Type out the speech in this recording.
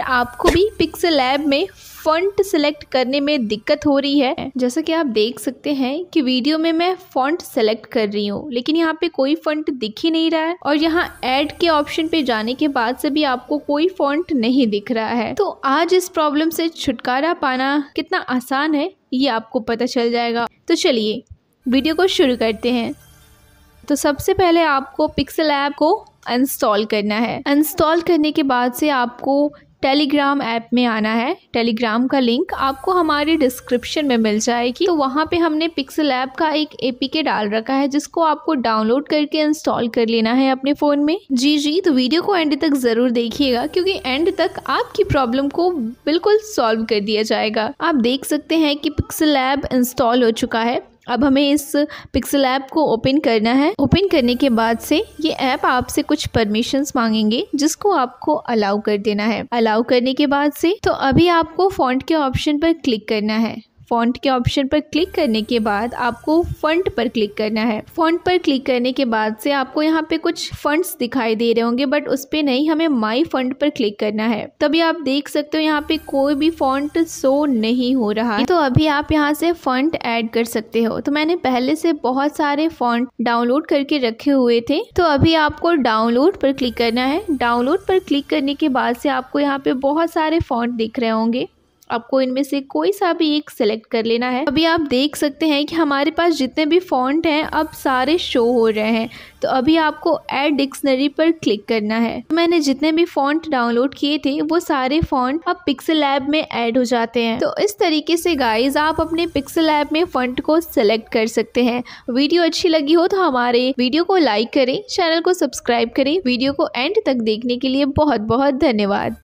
फिर आपको भी पिक्सल लैब में फॉन्ट सेलेक्ट करने में दिक्कत हो रही है जैसा कि आप देख सकते हैं कि वीडियो में मैं फॉन्ट सेलेक्ट कर रही हूँ लेकिन यहाँ पे कोई फॉन्ट दिख ही नहीं रहा है और यहाँ ऐड के ऑप्शन पे जाने के बाद से भी आपको कोई फॉन्ट नहीं दिख रहा है तो आज इस प्रॉब्लम से छुटकारा पाना कितना आसान है ये आपको पता चल जाएगा तो चलिए वीडियो को शुरू करते हैं तो सबसे पहले आपको पिक्सल ऐप को अनस्टॉल करना है अनस्टॉल करने के बाद से आपको टेलीग्राम ऐप में आना है टेलीग्राम का लिंक आपको हमारे डिस्क्रिप्शन में मिल जाएगी तो वहाँ पे हमने पिक्सल ऐप का एक एपीके डाल रखा है जिसको आपको डाउनलोड करके इंस्टॉल कर लेना है अपने फ़ोन में जी जी तो वीडियो को एंड तक ज़रूर देखिएगा क्योंकि एंड तक आपकी प्रॉब्लम को बिल्कुल सॉल्व कर दिया जाएगा आप देख सकते हैं कि पिक्सल ऐप इंस्टॉल हो चुका है अब हमें इस पिक्सल ऐप को ओपन करना है ओपन करने के बाद से ये ऐप आपसे कुछ परमिशंस मांगेंगे जिसको आपको अलाउ कर देना है अलाउ करने के बाद से तो अभी आपको फॉन्ट के ऑप्शन पर क्लिक करना है फ़ॉन्ट के ऑप्शन पर क्लिक करने के बाद आपको फंड पर क्लिक करना है फंड पर क्लिक करने के बाद से आपको यहाँ पे कुछ फ़ंड्स दिखाई दे रहे होंगे बट उस पर नहीं हमें माई फंड पर क्लिक करना है तभी आप देख सकते हो यहाँ पे कोई भी फॉन्ट शो नहीं हो रहा है तो अभी आप यहाँ से फंड ऐड कर सकते हो तो मैंने पहले से बहुत सारे फॉन्ट डाउनलोड करके रखे हुए थे तो अभी आपको डाउनलोड पर क्लिक करना है डाउनलोड पर क्लिक करने के बाद से आपको यहाँ पे बहुत सारे फॉन्ट दिख रहे होंगे आपको इनमें से कोई सा भी एक सेलेक्ट कर लेना है अभी आप देख सकते हैं कि हमारे पास जितने भी फॉन्ट हैं अब सारे शो हो रहे हैं तो अभी आपको एड डिक्शनरी पर क्लिक करना है तो मैंने जितने भी फॉन्ट डाउनलोड किए थे वो सारे फॉन्ट अब पिक्सल ऐप में ऐड हो जाते हैं तो इस तरीके से गाइज आप अपने पिक्सल ऐप में फंट को सेलेक्ट कर सकते हैं वीडियो अच्छी लगी हो तो हमारे वीडियो को लाइक करें चैनल को सब्सक्राइब करें वीडियो को एंड तक देखने के लिए बहुत बहुत धन्यवाद